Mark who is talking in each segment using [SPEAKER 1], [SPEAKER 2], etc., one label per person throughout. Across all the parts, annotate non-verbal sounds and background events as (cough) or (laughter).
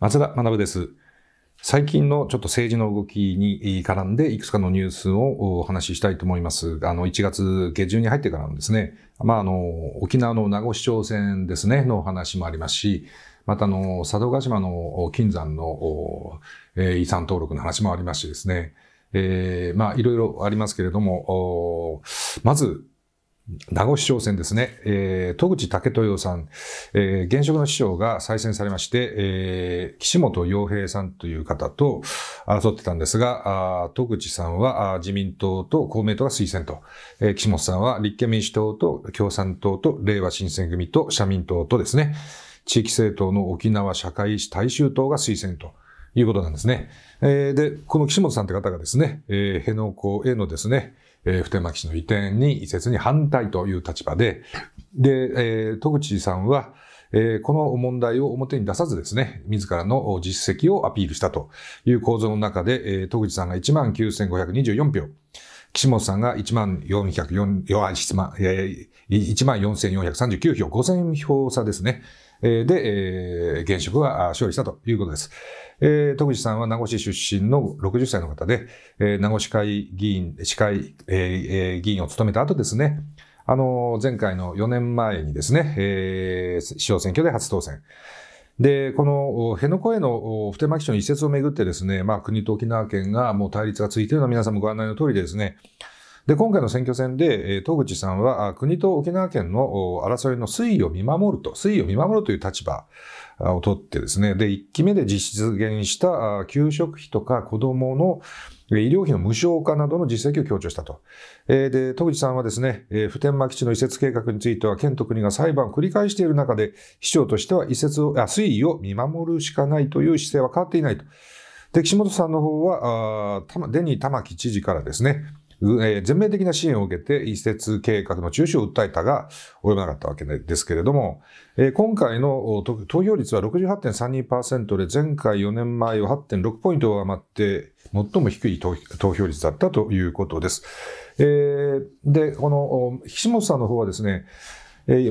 [SPEAKER 1] 松田学です。最近のちょっと政治の動きに絡んで、いくつかのニュースをお話ししたいと思います。あの、1月下旬に入ってからのですね、まあ、あの、沖縄の名護市長選ですね、のお話もありますし、また、あの、佐渡島の金山の、遺産登録の話もありますしですね、えー、まあ、いろいろありますけれども、まず、名護市長選ですね、えー、戸口武豊さん、えー、現職の市長が再選されまして、えー、岸本洋平さんという方と争ってたんですが、あ戸口さんは自民党と公明党が推薦と、えー、岸本さんは立憲民主党と共産党と令和新選組と社民党とですね、地域政党の沖縄社会大衆党が推薦と。いうことなんですね。えー、で、この岸本さんって方がですね、えー、辺野古へのですね、えー、普天間基地の移転に移設に反対という立場で、で、えー、戸口さんは、えー、この問題を表に出さずですね、自らの実績をアピールしたという構造の中で、えー、戸口さんが19,524票、岸本さんが14,439票、5000票差ですね。で、現職は勝利したということです。え徳次さんは名護市出身の60歳の方で、え名護市会議員、市会、え議員を務めた後ですね、あの、前回の4年前にですね、えー、市長選挙で初当選。で、この辺野古への普天間基地の移設をめぐってですね、まあ国と沖縄県がもう対立がついているのは皆さんもご案内の通りでですね、で、今回の選挙戦で、戸口さんは国と沖縄県の争いの推移を見守ると、推移を見守るという立場を取ってですね、で、1期目で実現した給食費とか子供の医療費の無償化などの実績を強調したと。えで、戸口さんはですね、え普天間基地の移設計画については、県と国が裁判を繰り返している中で、市長としては移設を、あ推移を見守るしかないという姿勢は変わっていないと。で、岸本さんの方は、あデニー玉城知事からですね、全面的な支援を受けて移設計画の中止を訴えたが、及ばなかったわけですけれども、今回の投票率は68.32%で、前回4年前を8.6ポイント上回って、最も低い投票率だったということです。で、この、岸本さんの方はですね、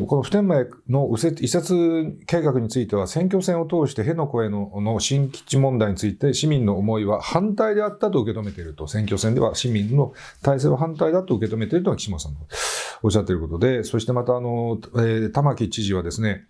[SPEAKER 1] この普天間の移設計画については、選挙戦を通して辺野古への新基地問題について、市民の思いは反対であったと受け止めていると、選挙戦では市民の体制は反対だと受け止めていると岸本さんのおっしゃっていることで、そしてまたあの、えー、玉城知事はですね、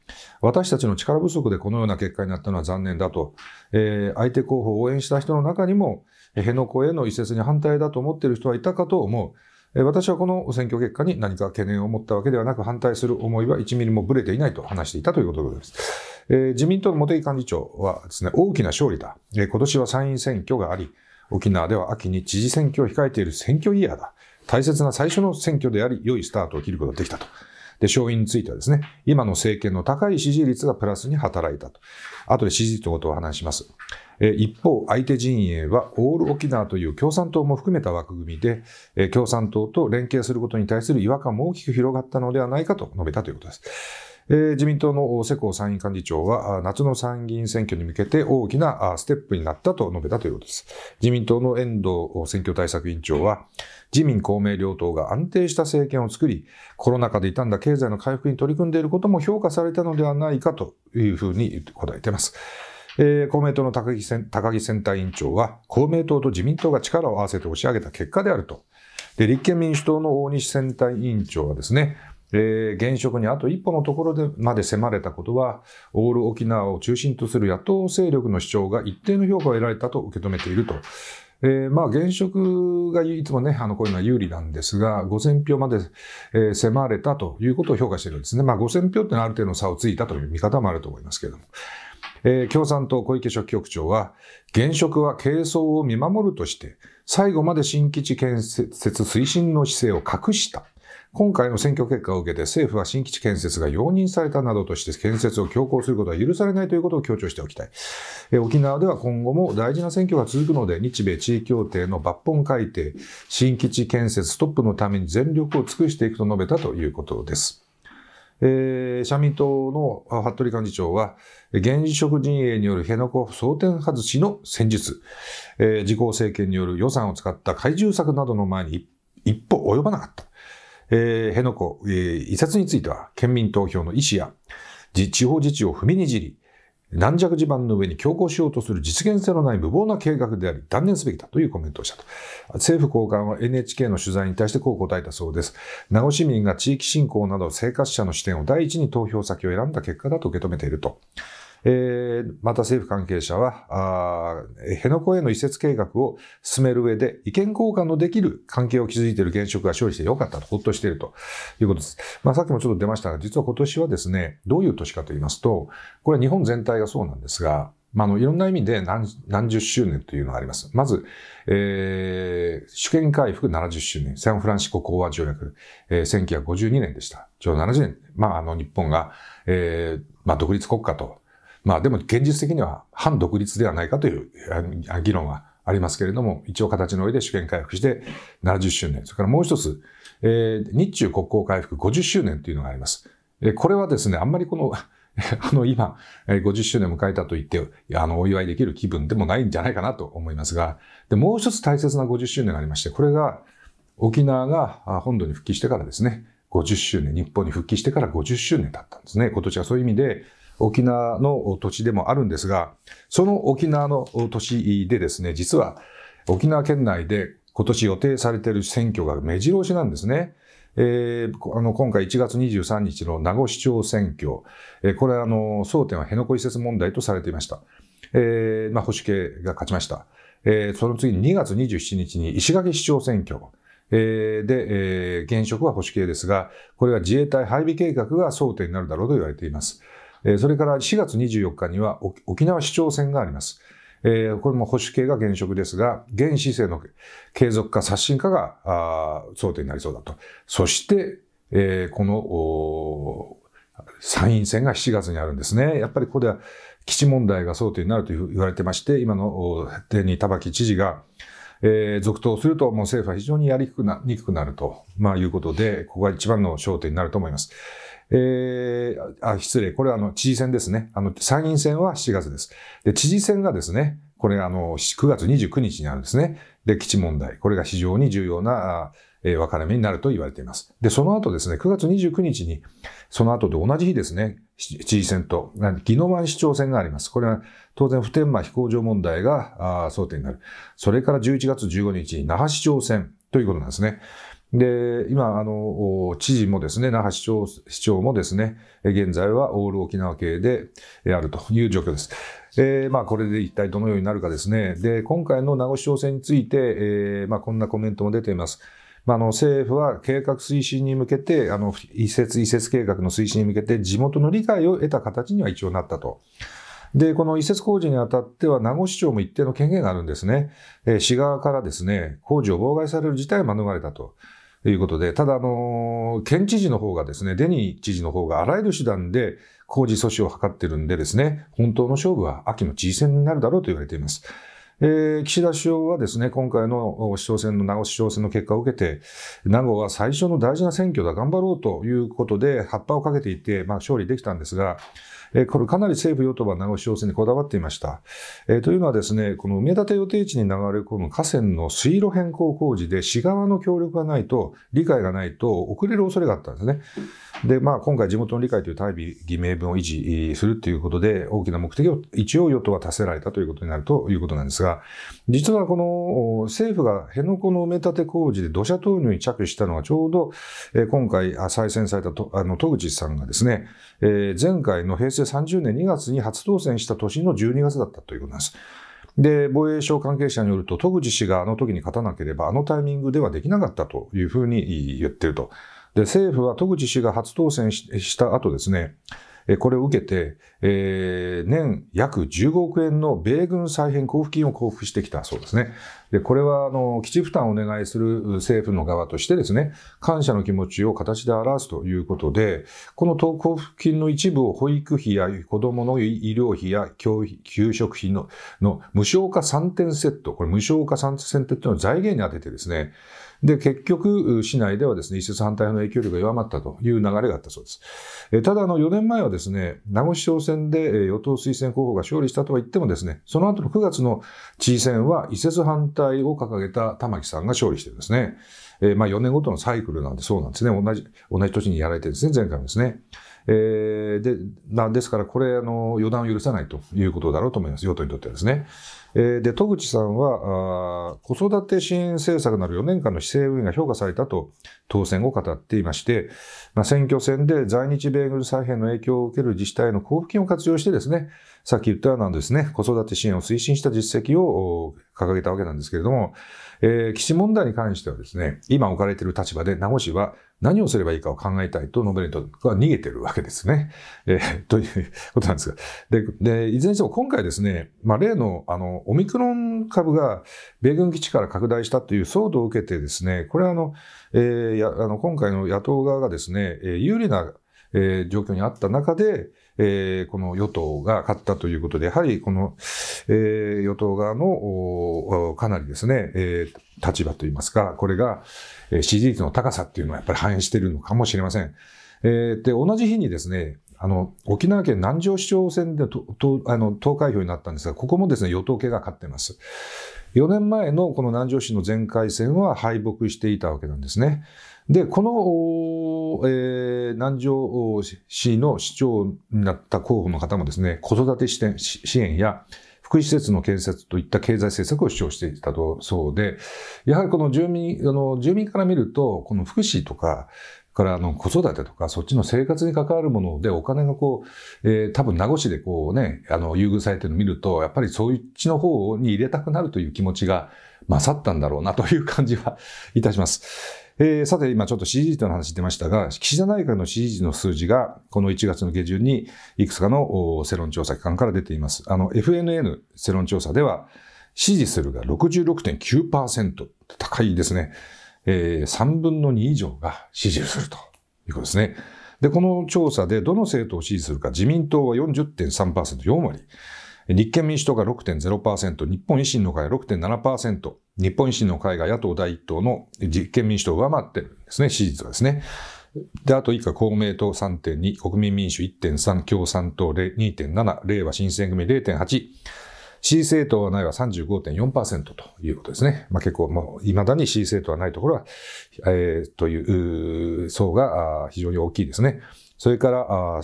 [SPEAKER 1] 私たちの力不足でこのような結果になったのは残念だと、えー、相手候補を応援した人の中にも、辺野古への移設に反対だと思っている人はいたかと思う。私はこの選挙結果に何か懸念を持ったわけではなく、反対する思いは1ミリもぶれていないと話していたということでございます。えー、自民党の茂木幹事長はですね、大きな勝利だ。えー、今年は参院選挙があり、沖縄では秋に知事選挙を控えている選挙イヤーだ。大切な最初の選挙であり、良いスタートを切ることができたと。で、勝因についてはですね、今の政権の高い支持率がプラスに働いたと。後で支持率のことを話します。え、一方、相手陣営はオール沖縄という共産党も含めた枠組みで、共産党と連携することに対する違和感も大きく広がったのではないかと述べたということです。えー、自民党の世耕参院幹事長は、夏の参議院選挙に向けて大きなステップになったと述べたということです。自民党の遠藤選挙対策委員長は、自民公明両党が安定した政権を作り、コロナ禍で傷んだ経済の回復に取り組んでいることも評価されたのではないかというふうに答えています。えー、公明党の高木高木選対委員長は、公明党と自民党が力を合わせて押し上げた結果であると。で、立憲民主党の大西選対委員長はですね、えー、現職にあと一歩のところでまで迫れたことは、オール沖縄を中心とする野党勢力の主張が一定の評価を得られたと受け止めていると。えー、まあ、現職がいつもね、あの、こういうのは有利なんですが、5000票まで、えー、迫れたということを評価しているんですね。まあ、5000票ってのはある程度の差をついたという見方もあると思いますけれども。えー、共産党小池書記局長は、現職は軽装を見守るとして、最後まで新基地建設推進の姿勢を隠した。今回の選挙結果を受けて政府は新基地建設が容認されたなどとして建設を強行することは許されないということを強調しておきたい。え沖縄では今後も大事な選挙が続くので、日米地位協定の抜本改定、新基地建設ストップのために全力を尽くしていくと述べたということです。えー、社民党の服部幹事長は、現職陣営による辺野古争点外しの戦術、えー、自公政権による予算を使った怪獣策などの前に一歩及ばなかった。えー、辺野古、えー、移設については、県民投票の意思や、地方自治を踏みにじり、軟弱地盤の上に強行しようとする実現性のない無謀な計画であり、断念すべきだというコメントをしたと。政府高官は NHK の取材に対してこう答えたそうです。名護市民が地域振興など生活者の視点を第一に投票先を選んだ結果だと受け止めていると。えー、また政府関係者は、あ、辺野古への移設計画を進める上で意見交換のできる関係を築いている現職が勝利してよかったと、ほっとしているということです。まあ、さっきもちょっと出ましたが、実は今年はですね、どういう年かと言いますと、これは日本全体がそうなんですが、まあ、あの、いろんな意味で何何十周年というのがあります。まず、えー、主権回復70周年、サンフランシスコ講和条約、えー、1952年でした。ちょうど70年。まあ、あの、日本が、えー、まあ、独立国家とまあでも現実的には反独立ではないかという議論はありますけれども、一応形の上で主権回復して70周年、それからもう一つ、えー、日中国交回復50周年というのがあります。えー、これはですね、あんまりこの (laughs) あの、今、50周年を迎えたと言って、あの、お祝いできる気分でもないんじゃないかなと思いますが、で、もう一つ大切な50周年がありまして、これが、沖縄が本土に復帰してからですね、50周年、日本に復帰してから50周年だったんですね。今年はそういう意味で、沖縄の土地でもあるんですが、その沖縄の土地でですね、実は沖縄県内で今年予定されている選挙が目白押しなんですね。えー、あの今回1月23日の名護市長選挙、えー、これあの争点は辺野古移設問題とされていました。えーまあ、保守系が勝ちました。えー、その次に2月27日に石垣市長選挙。えー、で、えー、現職は保守系ですが、これは自衛隊配備計画が争点になるだろうと言われています。それから4月24日には沖縄市長選があります。これも保守系が現職ですが、現市政の継続化、刷新化が争点になりそうだと。そして、この参院選が7月にあるんですね。やっぱりここでは基地問題が争点になると言われてまして、今の天に玉城知事が、続投すると、もう政府は非常にやりにくくなると、いうことで、ここが一番の焦点になると思います。えー、あ、失礼。これはあの、知事選ですね。あの、参院選は7月です。で、知事選がですね、これあの、9月29日にあるんですね。で、基地問題。これが非常に重要な、えー、分かれ目になると言われています。で、その後ですね、9月29日に、その後で同じ日ですね、知事選と、宜野湾市長選があります。これは当然普天間飛行場問題が争点になる。それから11月15日に那覇市長選ということなんですね。で、今、あの、知事もですね、那覇市長、市長もですね、現在はオール沖縄系であるという状況です。えー、まあ、これで一体どのようになるかですね。で、今回の名護市長選について、えー、まあ、こんなコメントも出ています。まあ、あの政府は計画推進に向けて、あの移設、移設計画の推進に向けて、地元の理解を得た形には一応なったと。で、この移設工事にあたっては、名護市長も一定の権限があるんですね。えー、市側からですね、工事を妨害される事態を免れたと。ということで、ただ、あの、県知事の方がですね、デニー知事の方があらゆる手段で工事阻止を図ってるんでですね、本当の勝負は秋の知事選になるだろうと言われています。えー、岸田首相はですね、今回の市長選の名護市長選の結果を受けて、名護は最初の大事な選挙だ、頑張ろうということで、葉っぱをかけていて、まあ、勝利できたんですが、えこれかなり政府・与党は名護市要請にこだわっていました。えというのはですね、この埋め立て予定地に流れ込む河川の水路変更工事で市側の協力がないと、理解がないと遅れる恐れがあったんですね。で、まあ今回地元の理解という大義名分を維持するということで、大きな目的を一応与党は達せられたということになるということなんですが、実はこの政府が辺野古の埋め立て工事で土砂投入に着手したのはちょうど、え今回再選されたとあの戸口さんがですね、え前回の平成成30年2月に初当選した年の12月だったということなんです。で防衛省関係者によると、戸口氏があの時に勝たなければ、あのタイミングではできなかったというふうに言ってると。で政府は戸口氏が初当選した後ですね、これを受けて、えー、年約15億円の米軍再編交付金を交付してきたそうですね。で、これは、あの、基地負担をお願いする政府の側としてですね、感謝の気持ちを形で表すということで、この交付金の一部を保育費や子供の医療費や教給食費のの無償化3点セット、これ無償化3点セットの財源に充ててですね、で、結局、市内ではですね、移設反対の影響力が弱まったという流れがあったそうです。えただ、あの、4年前はですね、名護市長選で、与党推薦候補が勝利したとは言ってもですね、その後の9月の知事選は移設反対を掲げた玉木さんが勝利してるんですね。えまあ4年ごとのサイクルなんでそうなんですね。同じ、同じ年にやられてるんですね、前回もですね。えー、でなですから、これあの、予断を許さないということだろうと思います、与党にとってはですね。えー、で、戸口さんはあ、子育て支援政策など4年間の姿勢運営が評価されたと当選を語っていまして、まあ、選挙戦で在日米軍再編の影響を受ける自治体の交付金を活用してですね、さっき言ったようなですね、子育て支援を推進した実績を掲げたわけなんですけれども、えー、基地問題に関してはですね、今置かれている立場で名護市は何をすればいいかを考えたいとノベルトは逃げてるわけですね。えー、ということなんですが。で、でいずれにしても今回ですね、まあ、例のあのオミクロン株が米軍基地から拡大したという騒動を受けてですね、これはあの、えー、やあの今回の野党側がですね、有利な、えー、状況にあった中で、えー、この与党が勝ったということで、やはりこの、えー、与党側のかなりですね、えー、立場といいますか、これが支持率の高さっていうのはやっぱり反映しているのかもしれません。えー、で、同じ日にですね、あの、沖縄県南城市長選でととあの投開票になったんですが、ここもですね、与党系が勝ってます。4年前のこの南城市の前回戦は敗北していたわけなんですね。で、この、えー、南城市の市長になった候補の方もですね、子育て支援支援や福祉施設の建設といった経済政策を主張していたと、そうで、やはりこの住民、あの、住民から見ると、この福祉とか、からあの子育てとかそっちの生活に関わるものでお金がこう、えー、多分名護市でこうねあの優遇されてるのを見るとやっぱりそっちの方に入れたくなるという気持ちが勝ったんだろうなという感じはいたします。えー、さて、今ちょっと支持率の話出ましたが、岸田内閣の支持率の数字が、この1月の下旬に、いくつかの世論調査機関から出ています。あの、FNN 世論調査では、支持するが66.9%、高いですね。えー、3分の2以上が支持するということですね。で、この調査でどの政党を支持するか、自民党は40.3%、4割。立憲民主党が6.0%、日本維新の会は6.7%、日本維新の会が野党第一党の立憲民主党を上回ってるんですね、支持率はですね。で、あと以下、公明党3.2、国民民主1.3、共産党2.7、令和新選組0.8、C 政党はないは35.4%ということですね。まあ、結構、もう、未だに C 政党はないところは、えー、という、層が非常に大きいですね。それから、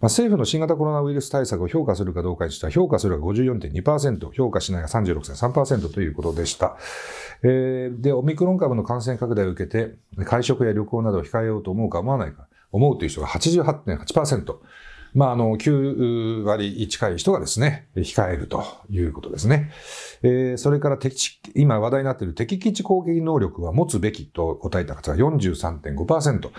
[SPEAKER 1] まあ、政府の新型コロナウイルス対策を評価するかどうかにしては、評価するが54.2%、評価しないが36.3%ということでした。えー、で、オミクロン株の感染拡大を受けて、会食や旅行などを控えようと思うか思わないか、思うという人が88.8%。まあ、あの、9割近い人がですね、控えるということですね。えー、それから敵今話題になっている敵基地攻撃能力は持つべきと答えた方が43.5%。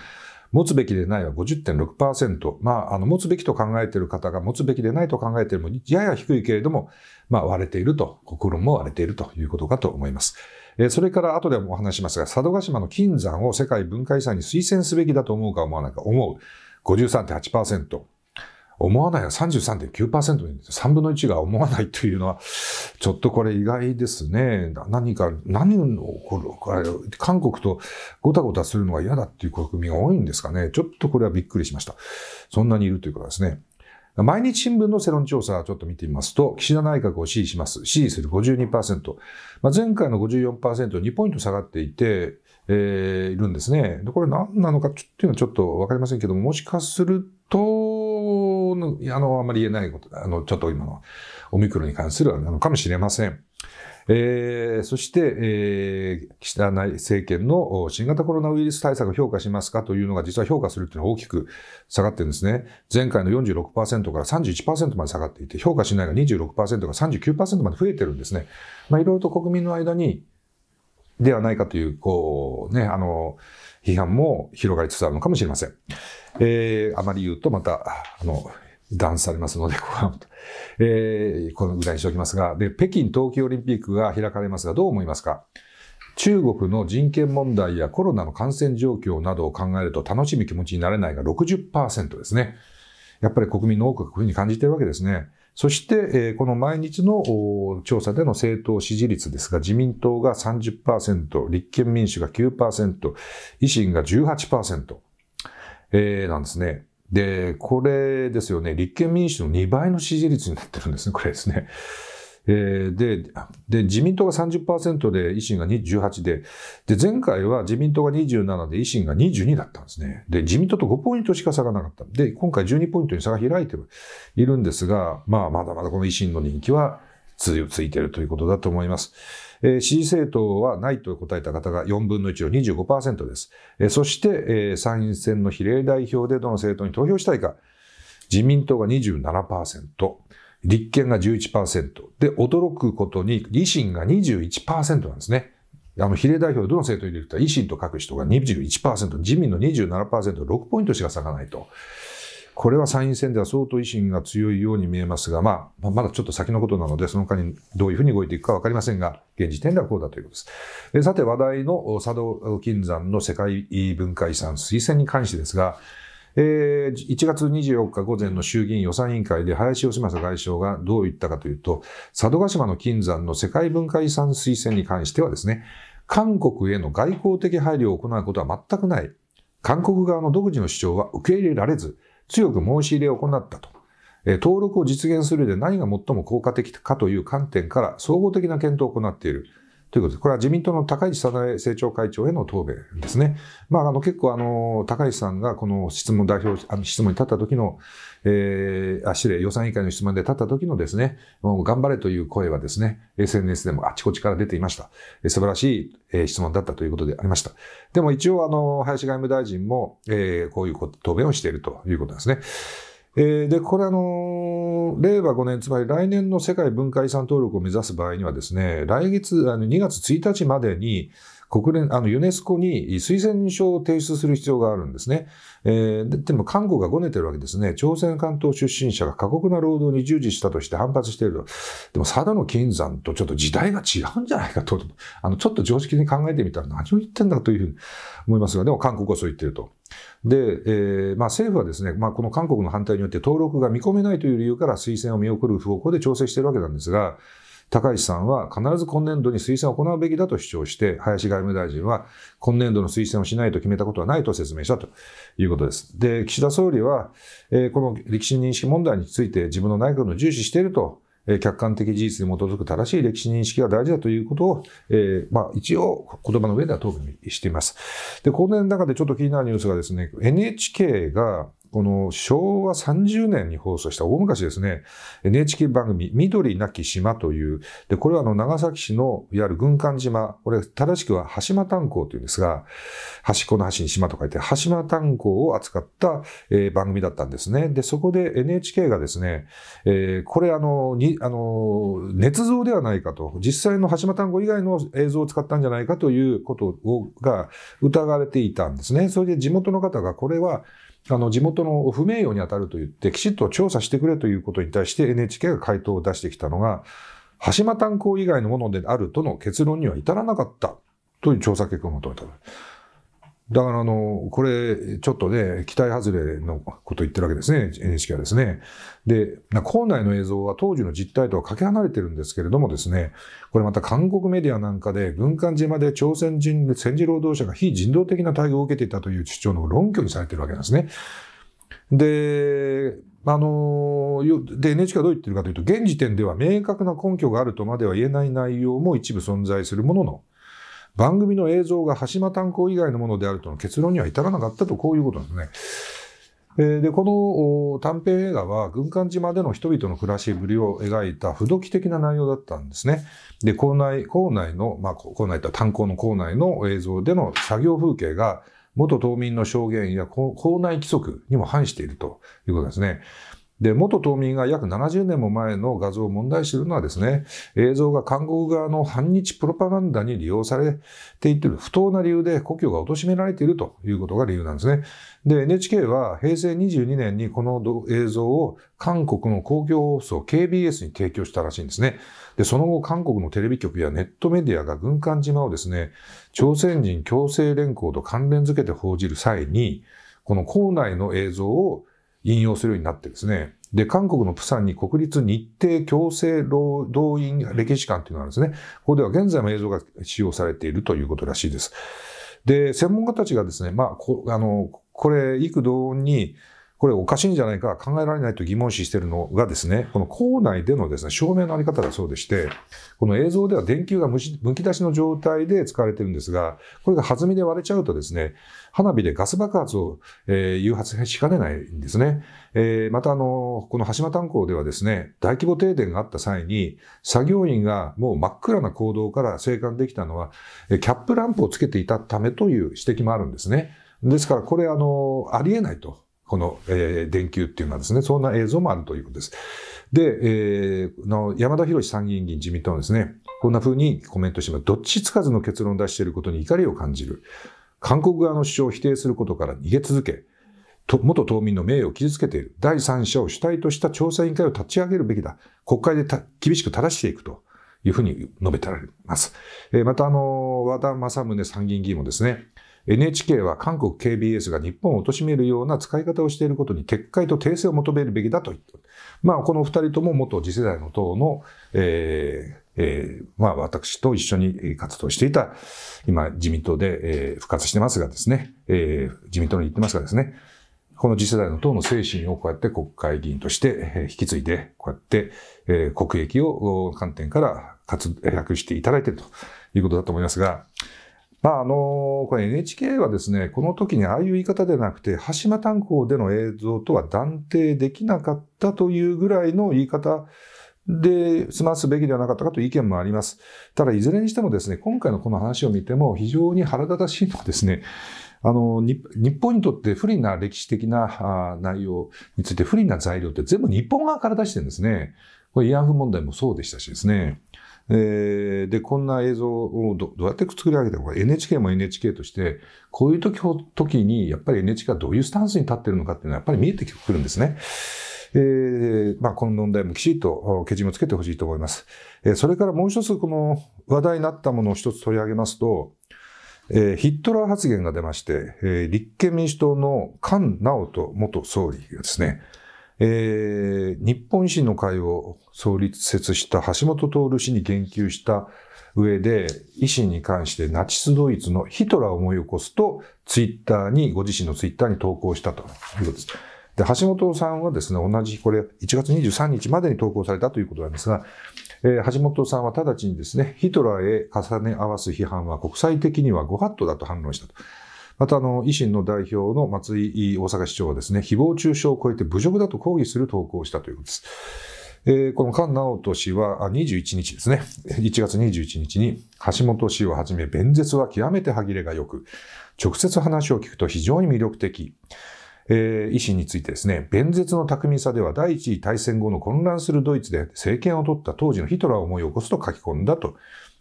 [SPEAKER 1] 持つべきでないは50.6%。まあ、あの、持つべきと考えている方が持つべきでないと考えているも、やや低いけれども、まあ、割れていると、国論も割れているということかと思います。えそれから後でもお話しますが、佐渡島の金山を世界文化遺産に推薦すべきだと思うか思わないか、思う。53.8%。思わないが33.9%に、3分の1が思わないというのは、ちょっとこれ意外ですね。何か、何のこか、韓国とごたごたするのが嫌だっていう国民が多いんですかね。ちょっとこれはびっくりしました。そんなにいるということですね。毎日新聞の世論調査をちょっと見てみますと、岸田内閣を支持します。支持する52%。まあ、前回の54%、2ポイント下がっていて、えー、いるんですね。で、これ何なのかっていうのはちょっとわかりませんけども、もしかすると、の、あの、あまり言えないこと、あの、ちょっと今のオミクロンに関するあのかもしれません。えー、そして、えー、岸田内政権の新型コロナウイルス対策を評価しますかというのが実は評価するというのは大きく下がってるんですね。前回の46%から31%まで下がっていて、評価しないが26%から39%まで増えてるんですね。まあ、いろいろと国民の間に、ではないかという、こう、ね、あの、批判も広がりつつあるのかもしれません。えー、あまり言うとまた、あの、断されますので、ここは、えー、このぐらいにしておきますが、で、北京冬季オリンピックが開かれますが、どう思いますか中国の人権問題やコロナの感染状況などを考えると楽しむ気持ちになれないが60%ですね。やっぱり国民の多くがこういうふうに感じているわけですね。そして、この毎日の調査での政党支持率ですが、自民党が30%、立憲民主が9%、維新が18%、えー、なんですね。で、これですよね、立憲民主の2倍の支持率になってるんですね、これですね。えー、でで、自民党が30%で維新が18で、で、前回は自民党が27で維新が22だったんですね。で、自民党と5ポイントしか差がなかった。で、今回12ポイントに差が開いているんですが、まあ、まだまだこの維新の人気はついているということだと思います。え支持政党はないと答えた方が4分の1の25%です。えそして、え参院選の比例代表でどの政党に投票したいか、自民党が27%、立憲が11%、で、驚くことに維新が21%なんですね。あの比例代表でどの政党に入れるか、維新と書く人が21%、自民の27%、6ポイントしか差がないと。これは参院選では相当維新が強いように見えますが、まあ、まだちょっと先のことなので、その間にどういうふうに動いていくか分かりませんが、現時点ではこうだということです。えさて、話題の佐渡金山の世界文化遺産推薦に関してですが、えー、1月24日午前の衆議院予算委員会で林芳正外相がどう言ったかというと、佐渡島の金山の世界文化遺産推薦に関してはですね、韓国への外交的配慮を行うことは全くない。韓国側の独自の主張は受け入れられず、強く申し入れを行ったと。登録を実現するで何が最も効果的かという観点から総合的な検討を行っている。ということで、これは自民党の高市早苗政調会長への答弁ですね。まあ、あの、結構あの、高市さんがこの質問代表、あの質問に立った時の、えー、あ、失礼、予算委員会の質問で立った時のですね、もう頑張れという声はですね、SNS でもあちこちから出ていました。素晴らしい、えー、質問だったということでありました。でも一応、あの、林外務大臣も、えー、こういう答弁をしているということですね。えー、で、これあの、令和5年、つまり来年の世界文化遺産登録を目指す場合にはですね、来月、あの2月1日までに、国連、あの、ユネスコに推薦書を提出する必要があるんですね。えー、でも韓国がごねてるわけですね。朝鮮関東出身者が過酷な労働に従事したとして反発していると。でも、佐田の金山とちょっと時代が違うんじゃないかと、あの、ちょっと常識に考えてみたら何を言ってんだというふうに思いますが、でも韓国はそう言ってると。で、えーまあ、政府はですね、まあ、この韓国の反対によって登録が見込めないという理由から推薦を見送る方向で調整しているわけなんですが、高市さんは必ず今年度に推薦を行うべきだと主張して、林外務大臣は今年度の推薦をしないと決めたことはないと説明したということです。で、岸田総理は、えこの歴史認識問題について自分の内閣の重視していると、え客観的事実に基づく正しい歴史認識が大事だということを、えー、まあ、一応言葉の上では答弁しています。で、この中でちょっと気になるニュースがですね、NHK がこの昭和30年に放送した大昔ですね、NHK 番組、緑なき島という、で、これはあの、長崎市の、いわゆる軍艦島、これ、正しくは橋間炭鉱というんですが、端っこの端に島と書いて、橋間炭鉱を扱った、えー、番組だったんですね。で、そこで NHK がですね、えー、これあの、に、あの、捏造ではないかと、実際の橋間炭鉱以外の映像を使ったんじゃないかということが疑われていたんですね。それで地元の方が、これは、あの、地元の不名誉に当たると言って、きちっと調査してくれということに対して NHK が回答を出してきたのが、橋間炭鉱以外のものであるとの結論には至らなかったという調査結果を求めた。だからあの、これ、ちょっとね、期待外れのこと言ってるわけですね、NHK はですね。で、校内の映像は当時の実態とはかけ離れてるんですけれどもですね、これまた韓国メディアなんかで、軍艦島で朝鮮人、戦時労働者が非人道的な待遇を受けていたという主張の論拠にされてるわけなんですね。で、あの、で、NHK はどう言ってるかというと、現時点では明確な根拠があるとまでは言えない内容も一部存在するものの、番組の映像が羽島炭鉱以外のものであるとの結論には至らなかったと、こういうことですね。で、この短編映画は、軍艦島での人々の暮らしぶりを描いた不動機的な内容だったんですね。で、校内、校内の、まあ、校内と炭鉱の校内の映像での作業風景が、元島民の証言や校内規則にも反しているということですね。で、元島民が約70年も前の画像を問題視するのはですね、映像が韓国側の反日プロパガンダに利用されていってる不当な理由で故郷が貶められているということが理由なんですね。で、NHK は平成22年にこの映像を韓国の公共放送 KBS に提供したらしいんですね。で、その後韓国のテレビ局やネットメディアが軍艦島をですね、朝鮮人強制連行と関連づけて報じる際に、この校内の映像を引用するようになってですね、で、韓国のプサンに国立日程強制労働員歴史館というのがあるんですね。ここでは現在も映像が使用されているということらしいです。で、専門家たちがですね、まあ、こあのこれ、幾度に、これおかしいんじゃないか、考えられないと疑問視しているのがですね、この校内でのですね、照明のあり方だそうでして、この映像では電球がむき出しの状態で使われているんですが、これが弾みで割れちゃうとですね、花火でガス爆発を、えー、誘発しかねないんですね。えー、またあの、この橋間炭鉱ではですね、大規模停電があった際に、作業員がもう真っ暗な行動から生還できたのは、キャップランプをつけていたためという指摘もあるんですね。ですからこれあの、ありえないと。この、えー、電球っていうのはですね、そんな映像もあるということです。で、えー、の山田博参議院議員自民党のですね、こんな風にコメントしてます。どっちつかずの結論を出していることに怒りを感じる。韓国側の主張を否定することから逃げ続け、元島民の名誉を傷つけている。第三者を主体とした調査委員会を立ち上げるべきだ。国会で厳しく正していくというふうに述べてられます。えー、また、あの、和田正宗参議院議員もですね、NHK は韓国 KBS が日本を貶めるような使い方をしていることに撤回と訂正を求めるべきだと言ってまあ、この二人とも元次世代の党の、えーえー、まあ、私と一緒に活動していた、今、自民党で、えー、復活してますがですね、えー、自民党に行ってますがですね、この次世代の党の精神をこうやって国会議員として引き継いで、こうやって国益を観点から活躍していただいているということだと思いますが、まあ、あの、これ NHK はですね、この時にああいう言い方でなくて、羽島炭鉱での映像とは断定できなかったというぐらいの言い方で済ますべきではなかったかという意見もあります。ただ、いずれにしてもですね、今回のこの話を見ても非常に腹立たしいのはですね、あの、日本にとって不利な歴史的な内容について不利な材料って全部日本側から出してるんですね。これ慰安婦問題もそうでしたしですね。うんえー、で、こんな映像をどうやって作り上げたのか、NHK も NHK として、こういう時時に、やっぱり NHK がどういうスタンスに立ってるのかっていうのは、やっぱり見えてくるんですね。えー、まあ、この問題もきちんとけじめをつけてほしいと思います。えー、それからもう一つ、この話題になったものを一つ取り上げますと、えー、ヒットラー発言が出まして、えー、立憲民主党の菅直人元総理がですね、えー、日本維新の会を創立設した橋本徹氏に言及した上で、維新に関してナチスドイツのヒトラーを思い起こすと、ツイッターに、ご自身のツイッターに投稿したということです。で、橋本さんはですね、同じ、日、これ、1月23日までに投稿されたということなんですが、えー、橋本さんは直ちにですね、ヒトラーへ重ね合わす批判は国際的にはご法度だと反論したと。また、あの、維新の代表の松井大阪市長はですね、誹謗中傷を超えて侮辱だと抗議する投稿をしたということです。えー、この菅直人氏は21日ですね、1月21日に橋本氏をはじめ、弁舌は極めて歯切れが良く、直接話を聞くと非常に魅力的。えー、維新についてですね、弁舌の巧みさでは第一次大戦後の混乱するドイツで政権を取った当時のヒトラーを思い起こすと書き込んだと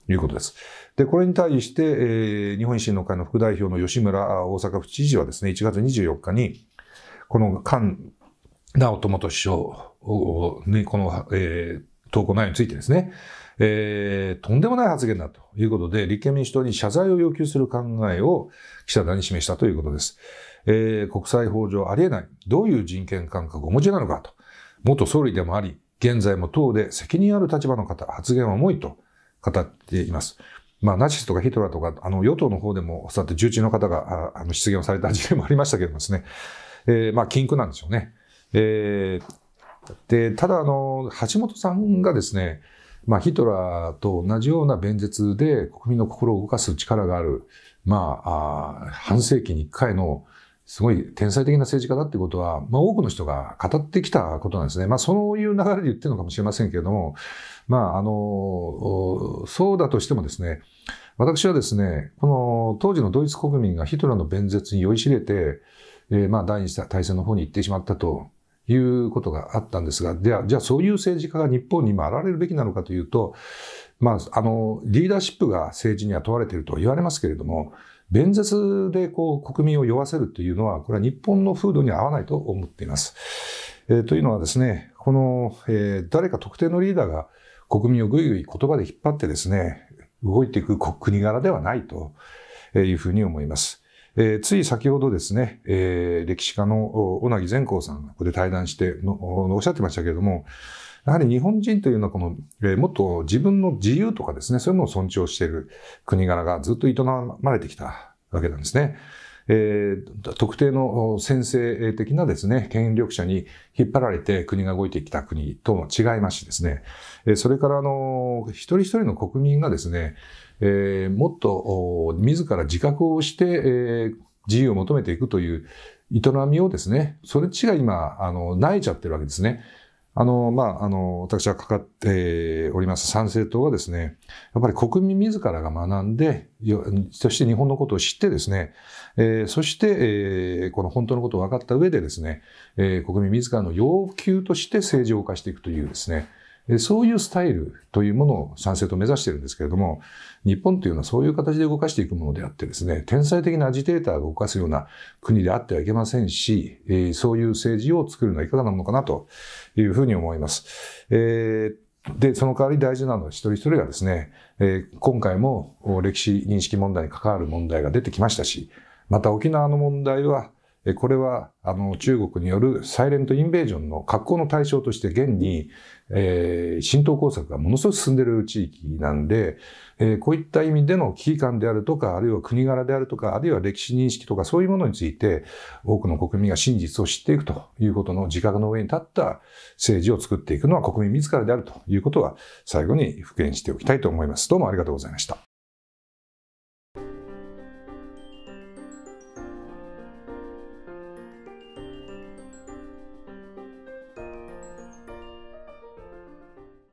[SPEAKER 1] いうことです。で、これに対して、えー、日本維新の会の副代表の吉村大阪府知事はですね、1月24日に、この菅直人元首相を、ね、この、えー、投稿内容についてですね、えー、とんでもない発言だということで、立憲民主党に謝罪を要求する考えを岸田に示したということです。えー、国際法上ありえない、どういう人権感覚をお持ちなのかと、元総理でもあり、現在も党で責任ある立場の方、発言は重いと語っています。まあ、ナチスとかヒトラーとか、あの、与党の方でも、そうやって重鎮の方が、あの、出現をされた事件もありましたけどもですね、えー、まあ、禁句なんでしょうね。えー、で、ただ、あの、橋本さんがですね、まあ、ヒトラーと同じような弁舌で国民の心を動かす力がある、まあ、あ半世紀に一回の、すごい天才的な政治家だっていうことは、まあ、多くの人が語ってきたことなんですね。まあ、そういう流れで言ってるのかもしれませんけれども、まあ、あの、そうだとしてもですね、私はですね、この当時のドイツ国民がヒトラーの弁舌に酔いしれて、えー、まあ第二次大戦の方に行ってしまったということがあったんですが、じゃあ、じゃあそういう政治家が日本に今現れるべきなのかというと、まあ、あの、リーダーシップが政治には問われていると言われますけれども、弁舌でこう国民を酔わせるというのは、これは日本の風土に合わないと思っています。えー、というのはですね、この、えー、誰か特定のリーダーが国民をぐいぐい言葉で引っ張ってですね、動いていく国柄ではないというふうに思います。えー、つい先ほどですね、えー、歴史家の小なぎ善光さんがここで対談してのおっしゃってましたけれども、やはり日本人というのはこの、えー、もっと自分の自由とかですね、そういうのを尊重している国柄がずっと営まれてきたわけなんですね。えー、特定の先制的なですね、権力者に引っ張られて国が動いてきた国とも違いましてですね、えそれからあの、一人一人の国民がですね、えー、もっと自ら自覚をして、えー、自由を求めていくという営みをですね、それ違ちが今、あの、泣いちゃってるわけですね。あの、まあ、あの、私はかかっております参政党はですね、やっぱり国民自らが学んで、そして日本のことを知ってですね、えー、そして、えー、この本当のことを分かった上でですね、えー、国民自らの要求として正常化していくというですね、そういうスタイルというものを賛成と目指してるんですけれども、日本というのはそういう形で動かしていくものであってですね、天才的なアジテーターが動かすような国であってはいけませんし、そういう政治を作るのはいかがなものかなというふうに思います。えで、その代わり大事なのは一人一人がですね、え今回も歴史認識問題に関わる問題が出てきましたし、また沖縄の問題は、これはあの中国によるサイレントインベージョンの格好の対象として現に、えー、浸透工作がものすごく進んでいる地域なんで、えー、こういった意味での危機感であるとか、あるいは国柄であるとか、あるいは歴史認識とかそういうものについて多くの国民が真実を知っていくということの自覚の上に立った政治を作っていくのは国民自らであるということは最後に復元しておきたいと思います。どうもありがとうございました。